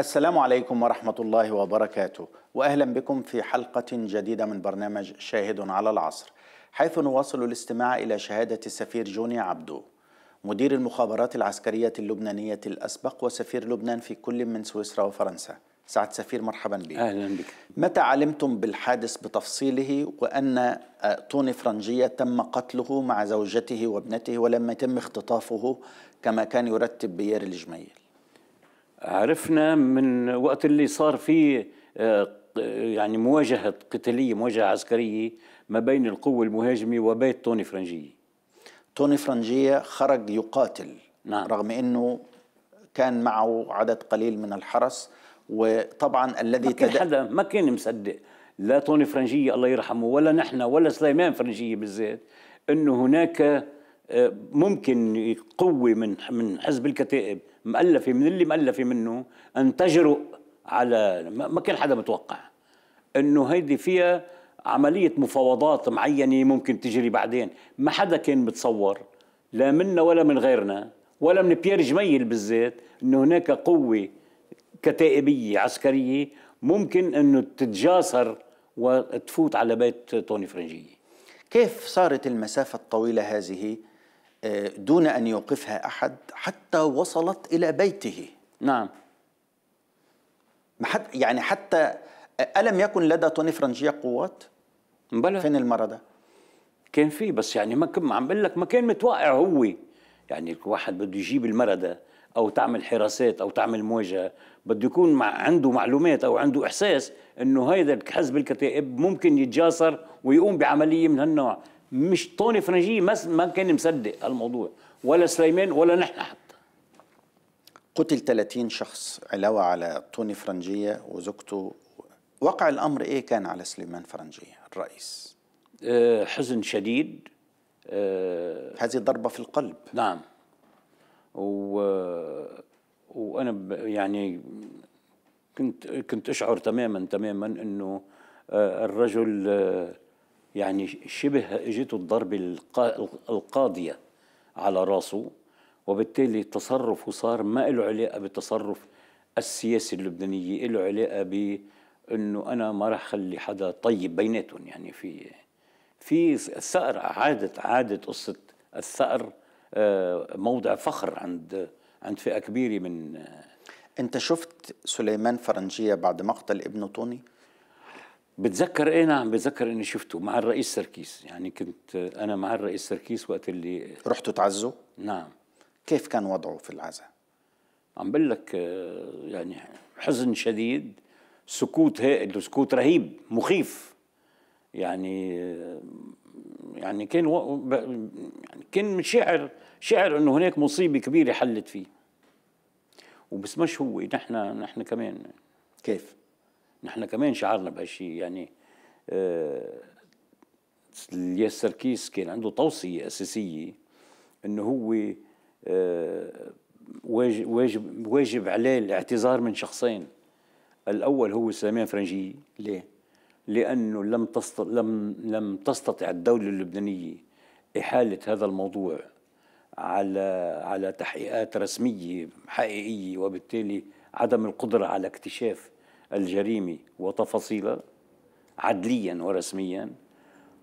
السلام عليكم ورحمة الله وبركاته وأهلا بكم في حلقة جديدة من برنامج شاهد على العصر حيث نواصل الاستماع إلى شهادة السفير جوني عبدو مدير المخابرات العسكرية اللبنانية الأسبق وسفير لبنان في كل من سويسرا وفرنسا سعد سفير مرحبا بك أهلا بك متى علمتم بالحادث بتفصيله وأن توني آه، فرنجية تم قتله مع زوجته وابنته ولم يتم اختطافه كما كان يرتب بيير الجميل عرفنا من وقت اللي صار فيه آه، يعني مواجهة قتالية مواجهة عسكرية ما بين القوة المهاجمة وبيت توني فرنجية توني فرنجية خرج يقاتل نعم. رغم أنه كان معه عدد قليل من الحرس وطبعا الذي ما كان تد... حدا ما كان مصدق لا توني فرنجية الله يرحمه ولا نحن ولا سليمان فرنجية بالذات أنه هناك ممكن قوة من من حزب الكتائب مؤلفة من اللي مؤلفة منه أن تجرؤ على ما كان حدا متوقع انه هيدي فيها عملية مفاوضات معينة ممكن تجري بعدين ما حدا كان متصور لا منا ولا من غيرنا ولا من بيير جميل بالذات انه هناك قوة كتائبية عسكرية ممكن انه تتجاسر وتفوت على بيت توني فرنجية كيف صارت المسافة الطويلة هذه دون أن يوقفها أحد حتى وصلت إلى بيته نعم يعني حتى ألم يكن لدى توني فرنجية قوات؟ بلى فين المرضى؟ كان في بس يعني ما عم بقول لك ما كان متوقع هو يعني الواحد بده يجيب المرضى أو تعمل حراسات أو تعمل مواجهة بده يكون مع عنده معلومات أو عنده إحساس إنه هيدا الحزب الكتائب ممكن يتجاسر ويقوم بعملية من هالنوع مش طوني فرنجي ما كان مصدق الموضوع ولا سليمان ولا نحن حتى قتل 30 شخص علاوة على طوني فرنجية وزوجته وقع الأمر إيه كان على سليمان فرنجية الرئيس أه حزن شديد أه هذه ضربة في القلب نعم و... وأنا يعني كنت كنت أشعر تماما تماما أنه آه، الرجل آه، يعني شبه اجته الضربة القاضية على راسه وبالتالي تصرفه صار ما له علاقة بالتصرف السياسي اللبناني له علاقة بأنه أنا ما راح خلي حدا طيب بيناتهم يعني في في الثأر عادت عادت قصة الثأر آه، موضع فخر عند عند فئة كبيرة من أنت شفت سليمان فرنجية بعد مقتل ابنه طوني؟ بتذكر ايه نعم بتذكر اني شفته مع الرئيس سركيس يعني كنت انا مع الرئيس سركيس وقت اللي رحتوا تعزوا نعم كيف كان وضعه في العزاء عم بقول لك آه، يعني حزن شديد سكوت هائل سكوت رهيب مخيف يعني آه، يعني كان و... يعني كان شعر شعر انه هناك مصيبه كبيره حلت فيه وبس مش هو نحن نحن كمان كيف نحن كمان شعرنا بهالشيء يعني الياس آه، سركيس كان عنده توصية أساسية أنه هو آه واجب, واجب عليه الاعتذار من شخصين الأول هو سليمان فرنجي ليه؟ لأنه لم تست لم, لم تستطع الدولة اللبنانية إحالة هذا الموضوع على على تحقيقات رسمية حقيقية وبالتالي عدم القدرة على اكتشاف الجريمة وتفاصيلها عدليا ورسميا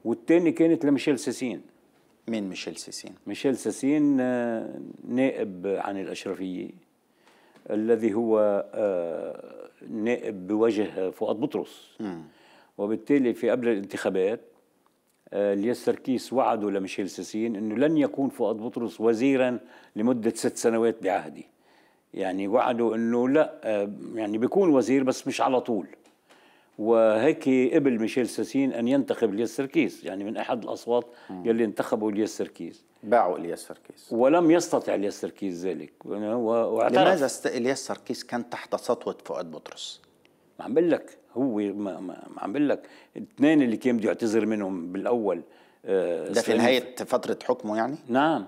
والثاني كانت لميشيل ساسين مين ميشيل ساسين؟ ميشيل ساسين آه، نائب عن الأشرفية الذي هو آه، نائب بوجه فؤاد بطرس م. وبالتالي في قبل الانتخابات آه، الياس سركيس وعدوا لميشيل ساسين انه لن يكون فؤاد بطرس وزيرا لمده ست سنوات بعهده يعني وعدوا انه لا آه، يعني بيكون وزير بس مش على طول وهيك قبل ميشيل ساسين ان ينتخب الياس سركيس يعني من احد الاصوات يلي انتخبوا الياس سركيس باعوا الياس سركيس ولم يستطع الياس سركيس ذلك واعترف لماذا است... الياس سركيس كان تحت سطوه فؤاد بطرس؟ ما عم بقول لك هو ما, ما عم بقول لك الاثنين اللي كان بده يعتذر منهم بالاول آه ده في نهايه فتره حكمه يعني؟ نعم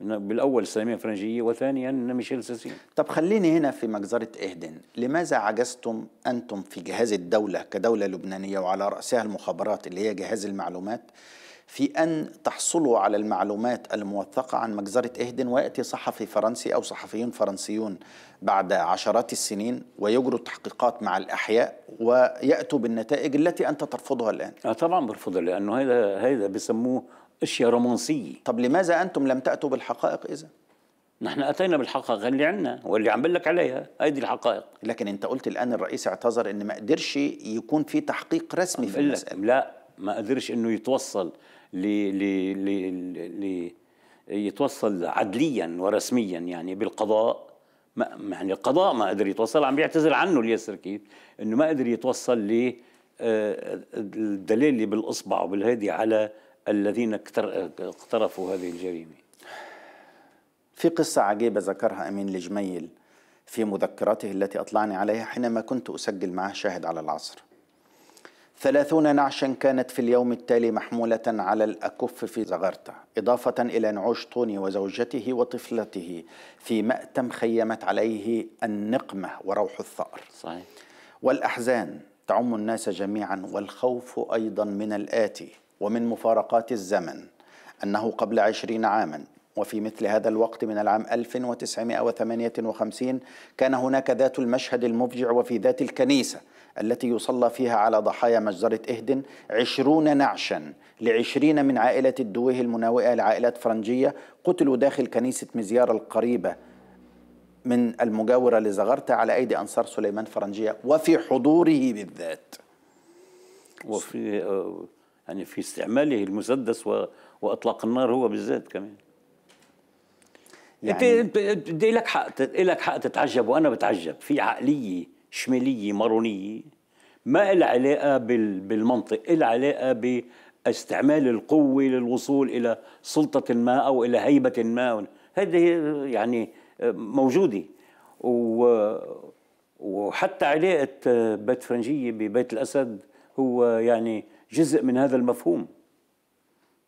بالاول السلاميه الفرنجيه وثانيا ميشيل ساسين طب خليني هنا في مجزره اهدن لماذا عجزتم انتم في جهاز الدوله كدوله لبنانيه وعلى راسها المخابرات اللي هي جهاز المعلومات في أن تحصلوا على المعلومات الموثقة عن مجزرة إهدن ويأتي صحفي فرنسي أو صحفيون فرنسيون بعد عشرات السنين ويجروا تحقيقات مع الأحياء ويأتوا بالنتائج التي أنت ترفضها الآن آه طبعا برفضها لأنه هذا هذا بسموه اشياء رومانسيه طب لماذا انتم لم تاتوا بالحقائق اذا؟ نحن اتينا بالحقائق اللي عندنا واللي عم بقول لك عليها هيدي الحقائق لكن انت قلت الان الرئيس اعتذر ان ما قدرش يكون في تحقيق رسمي في المساله لا ما قدرش انه يتوصل ل ل ل يتوصل عدليا ورسميا يعني بالقضاء ما يعني القضاء ما قدر يتوصل عم بيعتذر عنه الياس كيف انه ما قدر يتوصل ل آه، الدليل اللي بالاصبع وبالهيدي على الذين اقترفوا هذه الجريمة في قصة عجيبة ذكرها أمين الجميل في مذكراته التي أطلعني عليها حينما كنت أسجل معه شاهد على العصر ثلاثون نعشا كانت في اليوم التالي محمولة على الأكف في زغرتا إضافة إلى نعوش طوني وزوجته وطفلته في مأتم خيمت عليه النقمة وروح الثأر صحيح. والأحزان تعم الناس جميعا والخوف أيضا من الآتي ومن مفارقات الزمن أنه قبل عشرين عاما وفي مثل هذا الوقت من العام 1958 كان هناك ذات المشهد المفجع وفي ذات الكنيسة التي يصلى فيها على ضحايا مجزرة إهدن عشرون نعشا لعشرين من عائلة الدويه المناوئة لعائلات فرنجية قتلوا داخل كنيسة مزيار القريبة من المجاورة لزغرتا على أيدي أنصار سليمان فرنجية وفي حضوره بالذات وفي آه، يعني في استعماله المسدس واطلاق النار هو بالذات كمان يعني انت بدي لك حق لك حق تتعجب وانا بتعجب في عقليه شماليه مارونيه ما لها علاقه بالمنطق لها علاقه باستعمال القوه للوصول الى سلطه ما او الى هيبه ما هذه يعني موجوده و وحتى علاقه بيت فرنجيه ببيت الاسد هو يعني جزء من هذا المفهوم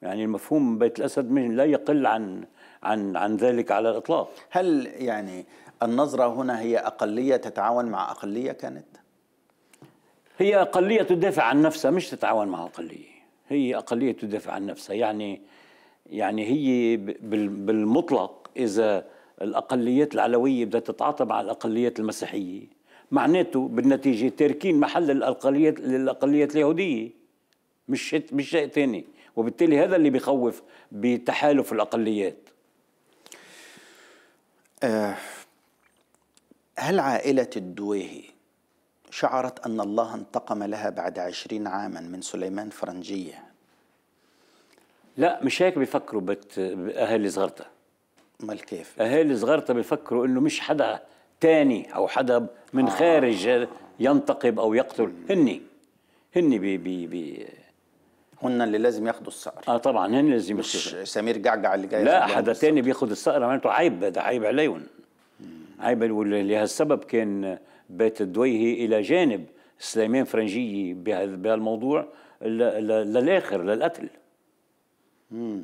يعني المفهوم بيت الاسد لا يقل عن عن عن ذلك على الاطلاق هل يعني النظره هنا هي اقليه تتعاون مع اقليه كانت هي اقليه تدافع عن نفسها مش تتعاون مع اقليه هي اقليه تدافع عن نفسها يعني يعني هي بالمطلق اذا الاقليات العلويه بدها تتعاطى مع الاقليات المسيحيه معناته بالنتيجه تاركين محل الاقليات للاقليات اليهوديه مش مش شيء ثاني وبالتالي هذا اللي بيخوف بتحالف الاقليات أه هل عائلة الدويهي شعرت أن الله انتقم لها بعد عشرين عاما من سليمان فرنجية لا مش هيك بيفكروا بت... أهالي صغرتها امال كيف؟ أهالي صغرتها بيفكروا أنه مش حدا تاني أو حدا من آه. خارج ينتقب أو يقتل هني هني بي بي بي هن اللي لازم ياخدوا الصقر اه طبعا هن اللي لازم مش الصقر. سمير جعجع اللي جاي لا حدا تاني بياخد الصقر معناته عيب ده عيب عليهم عيب ولهالسبب كان بيت الدويهي الى جانب سليمان فرنجي بهالموضوع للاخر للقتل امم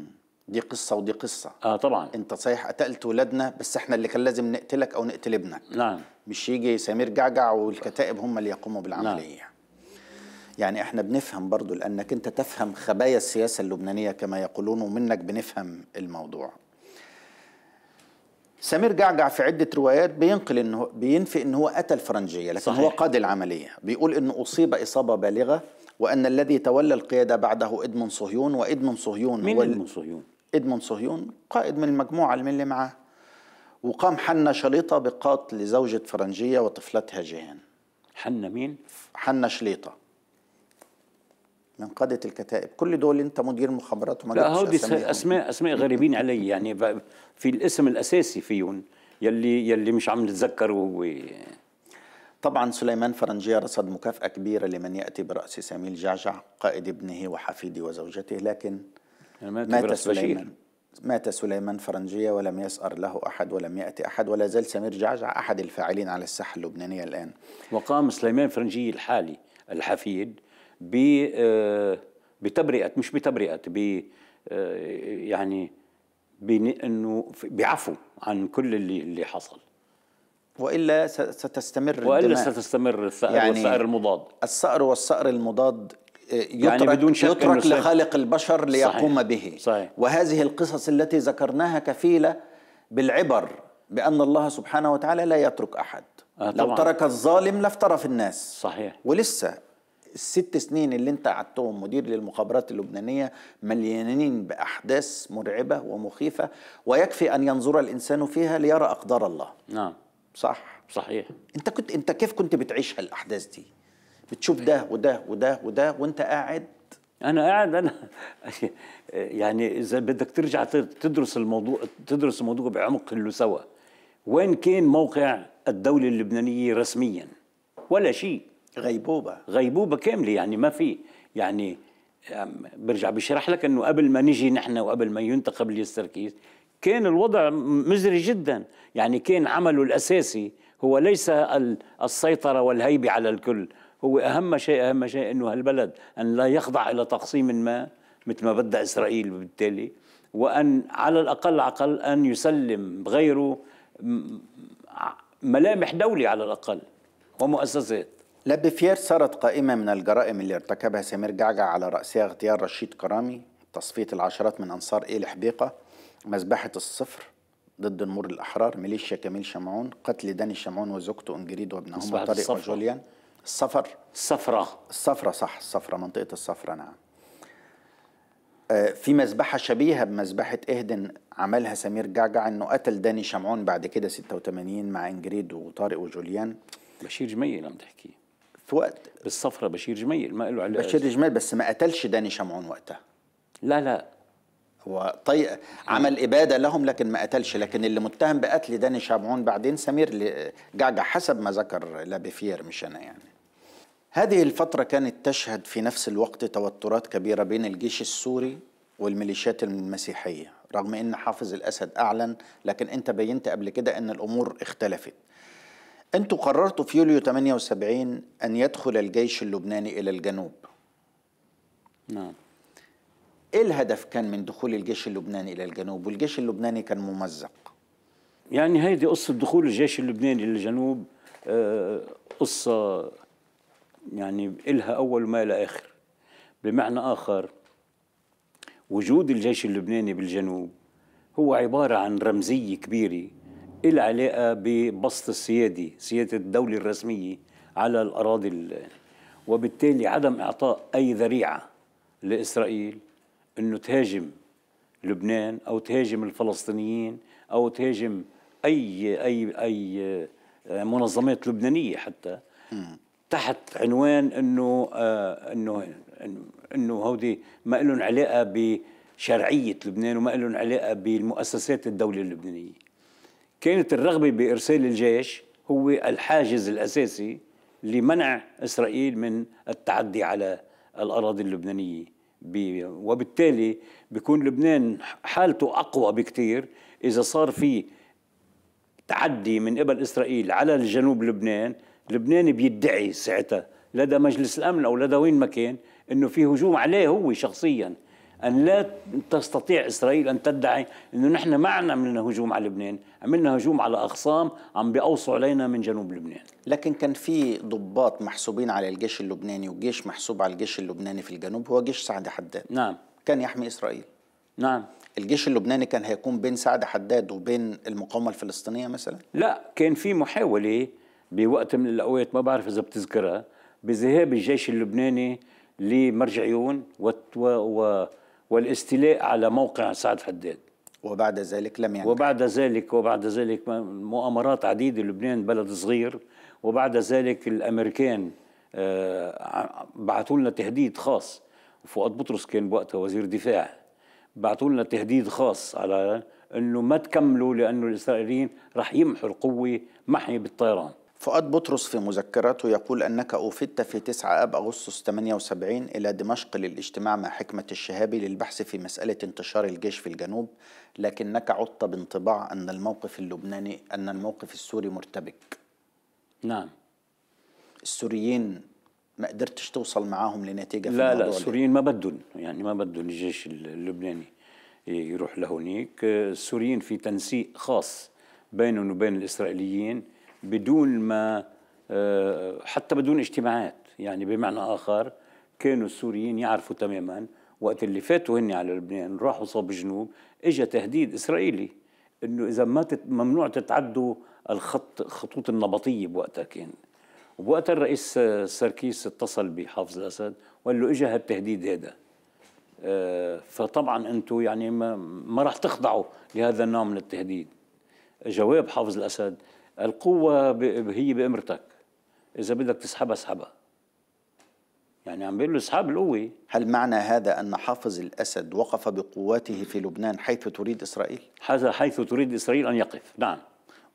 دي قصة ودي قصة اه طبعا انت صحيح قتلت ولادنا بس احنا اللي كان لازم نقتلك او نقتل ابنك نعم مش يجي سمير جعجع والكتائب هم اللي يقوموا بالعملية نعم. يعني احنا بنفهم برضو لانك انت تفهم خبايا السياسه اللبنانيه كما يقولون ومنك بنفهم الموضوع سمير جعجع في عده روايات بينقل انه بينفي ان هو قتل الفرنجيه لكن صحيح. هو قاد العمليه بيقول انه اصيب اصابه بالغه وان الذي تولى القياده بعده ادمون صهيون وادمون صهيون مين هو ادمون صهيون ادمون صهيون قائد من المجموعه اللي من اللي معاه وقام حنا شليطه بقتل زوجة فرنجيه وطفلتها جيهان حنا مين حنا شليطه من قادة الكتائب كل دول أنت مدير مخابرات وما لا هودي أسماء أسماء غريبين علي يعني في الاسم الأساسي فيهم يلي يلي مش عم نتذكره هو طبعا سليمان فرنجية رصد مكافأة كبيرة لمن يأتي برأس سامي جعجع قائد ابنه وحفيده وزوجته لكن يعني مات, مات سليمان بشير. مات سليمان فرنجية ولم يسأر له أحد ولم يأتي أحد ولا زال سمير جعجع أحد الفاعلين على الساحة اللبنانية الآن وقام سليمان فرنجية الحالي الحفيد آه، بتبرئه مش بتبرئه ب آه، يعني بانه بعفو عن كل اللي اللي حصل والا ستستمر والا الدماء. ستستمر الثأر يعني والثأر المضاد الثأر والثأر المضاد يترك, آه، يعني بدون شك يترك لخالق البشر ليقوم صحيح. به صحيح. وهذه القصص التي ذكرناها كفيله بالعبر بان الله سبحانه وتعالى لا يترك احد آه لو طبعا. ترك الظالم لافترى في الناس صحيح ولسه الست سنين اللي انت قعدتهم مدير للمخابرات اللبنانية مليانين بأحداث مرعبة ومخيفة ويكفي أن ينظر الإنسان فيها ليرى أقدار الله نعم صح صحيح انت كنت انت كيف كنت بتعيش هالاحداث دي بتشوف ده وده وده وده وانت قاعد انا قاعد انا يعني اذا بدك ترجع تدرس الموضوع تدرس الموضوع بعمق سوا وين كان موقع الدولة اللبنانية رسميا ولا شيء غيبوبه غيبوبه كامله يعني ما في يعني برجع بشرح لك انه قبل ما نجي نحن وقبل ما ينتخب الياس تركيز كان الوضع مزري جدا يعني كان عمله الاساسي هو ليس السيطره والهيبه على الكل هو اهم شيء اهم شيء انه هالبلد ان لا يخضع الى تقسيم ما مثل ما بدأ اسرائيل بالتالي وان على الاقل عقل ان يسلم غيره ملامح دوله على الاقل ومؤسسات لابيفير صارت قائمة من الجرائم اللي ارتكبها سمير جعجع على رأسها اغتيال رشيد كرامي تصفية العشرات من أنصار إيل حبيقة مذبحة الصفر ضد النمور الأحرار ميليشيا كميل شمعون قتل داني شمعون وزوجته أنجريد وابنهما طارق وجوليان السفر السفرة السفرة صح السفرة منطقة السفرة نعم آه، في مذبحة شبيهة بمذبحة إهدن عملها سمير جعجع إنه قتل داني شمعون بعد كده 86 مع إنجريد وطارق وجوليان بشير جميل عم تحكي وقت بالصفرة بشير جميل ما له علاقه بشير جميل بس ما قتلش داني شمعون وقتها لا لا هو طي... عمل إبادة لهم لكن ما قتلش لكن اللي متهم بقتل داني شمعون بعدين سمير جعجع حسب ما ذكر لابيفير مش أنا يعني هذه الفترة كانت تشهد في نفس الوقت توترات كبيرة بين الجيش السوري والميليشيات المسيحية رغم أن حافظ الأسد أعلن لكن أنت بينت قبل كده أن الأمور اختلفت انتوا قررتوا في يوليو 78 ان يدخل الجيش اللبناني الى الجنوب نعم ايه الهدف كان من دخول الجيش اللبناني الى الجنوب والجيش اللبناني كان ممزق يعني هيدي قصه دخول الجيش اللبناني للجنوب آه، قصه يعني إلها أول ما إلى آخر بمعنى آخر وجود الجيش اللبناني بالجنوب هو عبارة عن رمزية كبيرة العلاقة ببسط السيادة سيادة الدولة الرسمية على الأراضي وبالتالي عدم إعطاء أي ذريعة لإسرائيل أنه تهاجم لبنان أو تهاجم الفلسطينيين أو تهاجم أي أي أي منظمات لبنانية حتى تحت عنوان أنه أنه, أنه أنه هودي ما لهم علاقة بشرعية لبنان وما لهم علاقة بالمؤسسات الدولة اللبنانية كانت الرغبة بإرسال الجيش هو الحاجز الأساسي لمنع إسرائيل من التعدي على الأراضي اللبنانية وبالتالي بيكون لبنان حالته أقوى بكثير إذا صار في تعدي من قبل إسرائيل على الجنوب لبنان لبنان بيدعي ساعتها لدى مجلس الأمن أو لدى وين ما كان انه في هجوم عليه هو شخصيا أن لا تستطيع إسرائيل أن تدعي أنه نحن ما عملنا هجوم على لبنان عملنا هجوم على اقسام عم بأوصوا علينا من جنوب لبنان لكن كان في ضباط محسوبين على الجيش اللبناني وجيش محسوب على الجيش اللبناني في الجنوب هو جيش سعد حداد نعم كان يحمي إسرائيل نعم الجيش اللبناني كان هيكون بين سعد حداد وبين المقاومة الفلسطينية مثلا؟ لا كان في محاولة بوقت من الأوقات ما بعرف إذا بتذكرها بذهاب الجيش اللبناني لمرجعيون و... و... والاستيلاء على موقع سعد حداد وبعد ذلك لم ينجح وبعد ذلك وبعد ذلك مؤامرات عديدة لبنان بلد صغير وبعد ذلك الأمريكان آه، بعثوا لنا تهديد خاص وفؤاد بطرس كان بوقتها وزير دفاع بعثوا لنا تهديد خاص على انه ما تكملوا لانه الاسرائيليين رح يمحوا القوه محي بالطيران فؤاد بطرس في مذكراته يقول أنك أوفدت في 9 أب أغسطس 78 إلى دمشق للاجتماع مع حكمة الشهابي للبحث في مسألة انتشار الجيش في الجنوب لكنك عدت بانطباع أن الموقف اللبناني أن الموقف السوري مرتبك نعم السوريين ما قدرتش توصل معاهم لنتيجة في لا لا السوريين ما بدون يعني ما بدون الجيش اللبناني يروح لهونيك آه، السوريين في تنسيق خاص بينهم وبين الإسرائيليين بدون ما آه، حتى بدون اجتماعات يعني بمعنى آخر كانوا السوريين يعرفوا تماما وقت اللي فاتوا هن على لبنان راحوا صوب الجنوب اجى تهديد إسرائيلي انه اذا ما ممنوع تتعدوا الخط خطوط النبطيه بوقتها كان وبوقتها الرئيس آه، سركيس اتصل بحافظ الاسد وقال له اجى هالتهديد هذا آه، فطبعا انتم يعني ما, ما راح تخضعوا لهذا النوع من التهديد جواب حافظ الاسد القوة هي بإمرتك إذا بدك تسحبها اسحبها يعني عم بيقول له اسحب القوة هل معنى هذا أن حافظ الأسد وقف بقواته في لبنان حيث تريد إسرائيل؟ هذا حيث تريد إسرائيل أن يقف نعم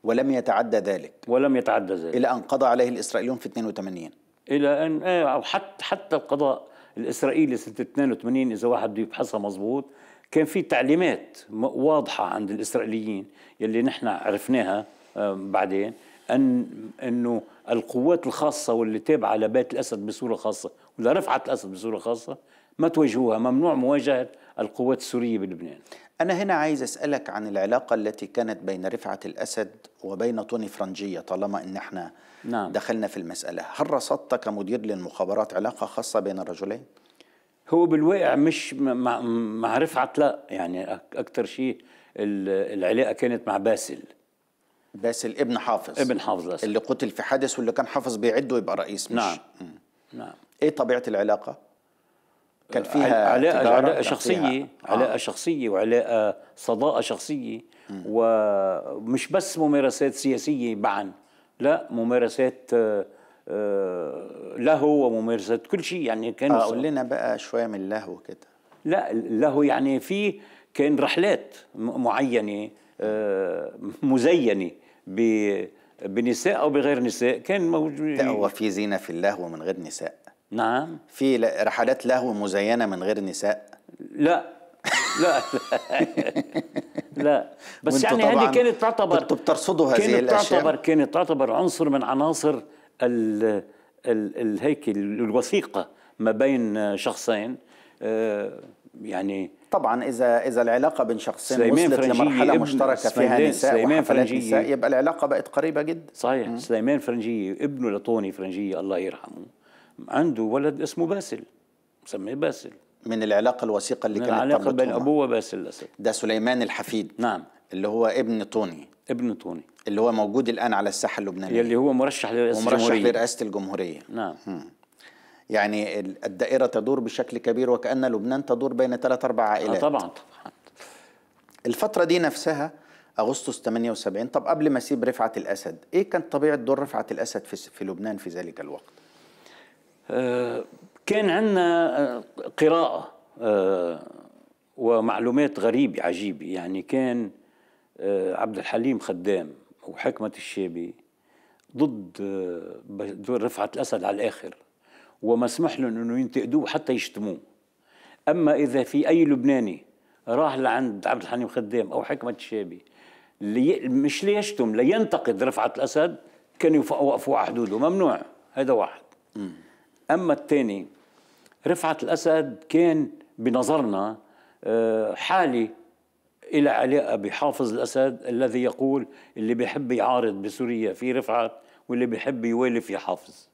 ولم يتعدى ذلك ولم يتعدى ذلك إلى أن قضى عليه الإسرائيليون في 82 إلى أن إيه، أو حتى حتى القضاء الإسرائيلي سنة 82 إذا واحد بده يفحصها مضبوط كان في تعليمات واضحة عند الإسرائيليين يلي نحن عرفناها بعدين ان انه القوات الخاصه واللي تابعه لبيت الاسد بصوره خاصه ولا رفعت الاسد بصوره خاصه ما تواجهوها ممنوع مواجهه القوات السوريه بلبنان أنا هنا عايز أسألك عن العلاقة التي كانت بين رفعة الأسد وبين طوني فرنجية طالما أن احنا نعم. دخلنا في المسألة هل رصدت كمدير للمخابرات علاقة خاصة بين الرجلين؟ هو بالواقع مش مع, مع رفعت لا يعني أكثر شيء العلاقة كانت مع باسل بس الابن حافظ ابن حافظ بس. اللي قتل في حادث واللي كان حافظ بيعده يبقى رئيس مش نعم نعم ايه طبيعه العلاقه كان فيها علاقه علاقه شخصيه علاقه آه. شخصيه وعلاقه صداقه شخصيه مم. ومش بس ممارسات سياسيه معا لا ممارسات آه، آه، لهو وممارسات كل شيء يعني كان آه قول لنا بقى شويه من اللهو كده لا له يعني في كان رحلات معينه آه، مزينه بنساء او بغير نساء كان موجود لا هو في زينه في اللهو من غير نساء نعم في رحلات لهو مزينه من غير نساء لا لا لا, لا. بس يعني هذه كانت تعتبر كنتوا بترصدوا هذه كانت الاشياء تعتبر كانت تعتبر عنصر من عناصر ال الهيكل الوثيقه ما بين شخصين آه، يعني طبعا اذا اذا العلاقه بين شخصين وصلت لمرحله مشتركه فيها نساء سليمان فرنجية نساء يبقى العلاقه بقت قريبه جدا صحيح سليمان فرنجيه ابنه لطوني فرنجيه الله يرحمه عنده ولد اسمه باسل مسميه باسل من العلاقه الوثيقه اللي كانت العلاقه بين ابوه وباسل الاسد ده سليمان الحفيد نعم اللي هو ابن طوني ابن طوني اللي هو موجود الان على الساحه اللبنانيه اللي هو مرشح لرئاسه الجمهوريه ومرشح لرئاسه الجمهوريه نعم م. يعني الدائرة تدور بشكل كبير وكأن لبنان تدور بين ثلاث أربع آه، عائلات طبعا طبعا الفترة دي نفسها أغسطس 78 طب قبل ما اسيب رفعه الأسد إيه كانت طبيعة دور رفعه الأسد في, في لبنان في ذلك الوقت؟ آه كان عندنا آه، قراءة آه ومعلومات غريبة عجيبة يعني كان آه عبد الحليم خدام وحكمة الشابي ضد آه، رفعة الأسد على الآخر ومسمح لهم انه ينتقدوه حتى يشتموه اما اذا في اي لبناني راح لعند عبد الحليم خدام او حكمه الشابي لي مش ليشتم لينتقد رفعت الاسد كان يوقفوا على حدوده ممنوع هذا واحد اما الثاني رفعت الاسد كان بنظرنا آه، حالي إلى علاقة بحافظ الأسد الذي يقول اللي بيحب يعارض بسوريا في رفعت واللي بيحب يوالي في حافظ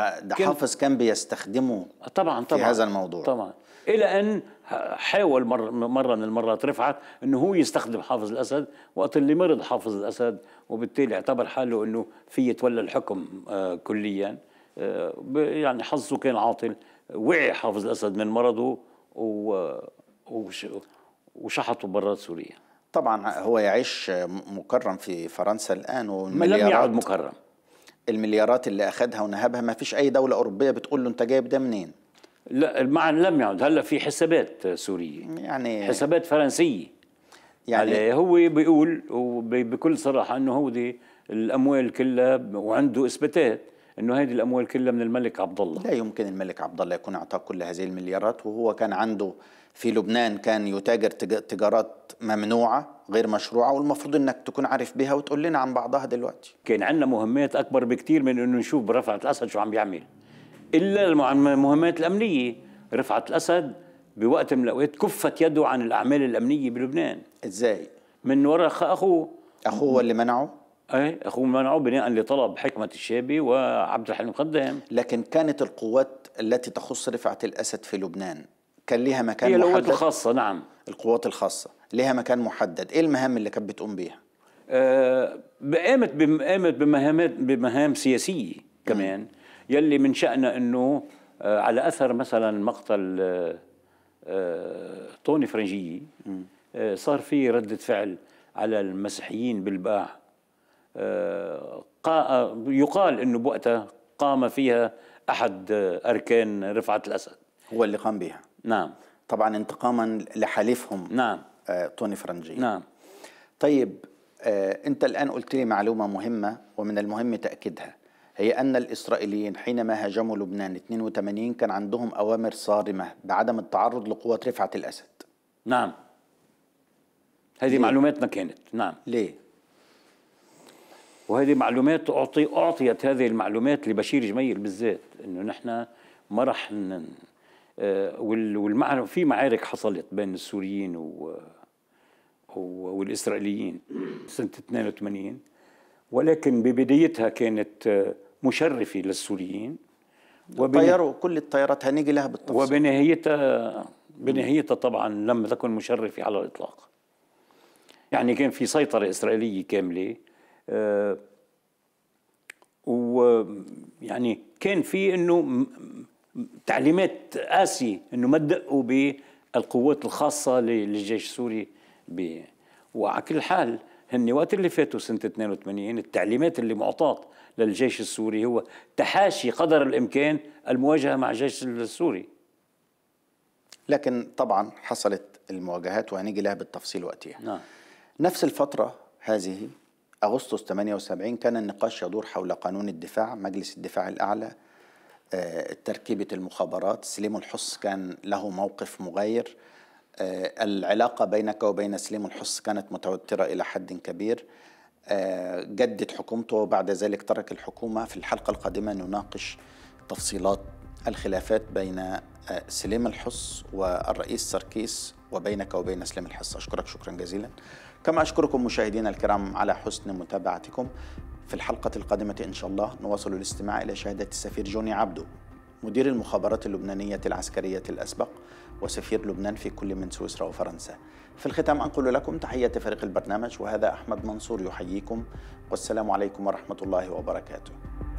ده, ده حافظ كان بيستخدمه طبعا طبعا في هذا الموضوع طبعا الى ان حاول مره من المرات رفعت انه هو يستخدم حافظ الاسد وقت اللي مرض حافظ الاسد وبالتالي اعتبر حاله انه في يتولى الحكم آه، كليا آه، يعني حظه كان عاطل وعي حافظ الاسد من مرضه وشحطه برات سوريا طبعا هو يعيش مكرم في فرنسا الان ومليارات لم يعد مكرم المليارات اللي اخذها ونهبها ما فيش اي دوله اوروبيه بتقول له انت جايب ده منين لا المعنى لم يعد هلا في حسابات سوريه يعني حسابات فرنسيه يعني هو بيقول وبكل صراحه انه هو دي الاموال كلها وعنده اثباتات انه هذه الاموال كلها من الملك عبد الله لا يمكن الملك عبد الله يكون اعطاه كل هذه المليارات وهو كان عنده في لبنان كان يتاجر تجارات ممنوعة غير مشروعة والمفروض انك تكون عارف بها وتقول لنا عن بعضها دلوقتي كان عندنا مهمات اكبر بكتير من انه نشوف برفعة الاسد شو عم بيعمل الا المهمات الامنية رفعت الاسد بوقت من الاوقات كفت يده عن الاعمال الامنيه بلبنان ازاي من وراء اخوه اخوه هو اللي منعه ايه اخوه منعه بناء لطلب حكمه الشابي وعبد الحليم خدام لكن كانت القوات التي تخص رفعه الاسد في لبنان كان ليها مكان هي محدد الخاصة نعم القوات الخاصة ليها مكان محدد ايه المهام اللي كانت بتقوم بيها آه، قامت قامت بمهامات بمهام سياسية كمان يلي من شأنها انه آه على اثر مثلا مقتل آه طوني آه، فرنجية آه، صار في ردة فعل على المسيحيين بالباع يقال انه بوقتها قام فيها احد اركان رفعه الاسد هو اللي قام بها نعم طبعا انتقاما لحليفهم نعم آه، توني فرنجي نعم طيب آه، انت الان قلت لي معلومه مهمه ومن المهم تاكيدها هي أن الإسرائيليين حينما هاجموا لبنان 82 كان عندهم أوامر صارمة بعدم التعرض لقوات رفعة الأسد نعم هذه معلوماتنا كانت نعم ليه؟ وهذه معلومات أعطي أعطيت هذه المعلومات لبشير جميل بالذات أنه نحن ما راح آه، والمعركة في معارك حصلت بين السوريين و والإسرائيليين سنة 82 ولكن ببدايتها كانت مشرفة للسوريين طيروا كل الطيارات هنيجي لها بالتفصيل وبنهايتها بنهايتها طبعا لم تكن مشرفة على الإطلاق يعني كان في سيطرة إسرائيلية كاملة آه، ويعني كان في انه تعليمات قاسية أنه ما تدقوا بالقوات الخاصة للجيش السوري ب... وعلى كل حال هن وقت اللي فاتوا سنة 82 التعليمات اللي معطاة للجيش السوري هو تحاشي قدر الإمكان المواجهة مع الجيش السوري لكن طبعا حصلت المواجهات وهنيجي لها بالتفصيل وقتها نعم. نفس الفترة هذه أغسطس 78 كان النقاش يدور حول قانون الدفاع مجلس الدفاع الأعلى آه، تركيبة المخابرات سليم الحص كان له موقف مغاير آه، العلاقة بينك وبين سليم الحص كانت متوترة إلى حد كبير آه، جدد حكومته وبعد ذلك ترك الحكومة في الحلقة القادمة نناقش تفصيلات الخلافات بين سليم الحص والرئيس سركيس وبينك وبين سليم الحص أشكرك شكرا جزيلا كما أشكركم مشاهدينا الكرام على حسن متابعتكم في الحلقة القادمة إن شاء الله نواصل الاستماع إلى شهادة السفير جوني عبدو مدير المخابرات اللبنانية العسكرية الأسبق وسفير لبنان في كل من سويسرا وفرنسا في الختام أنقل لكم تحية فريق البرنامج وهذا أحمد منصور يحييكم والسلام عليكم ورحمة الله وبركاته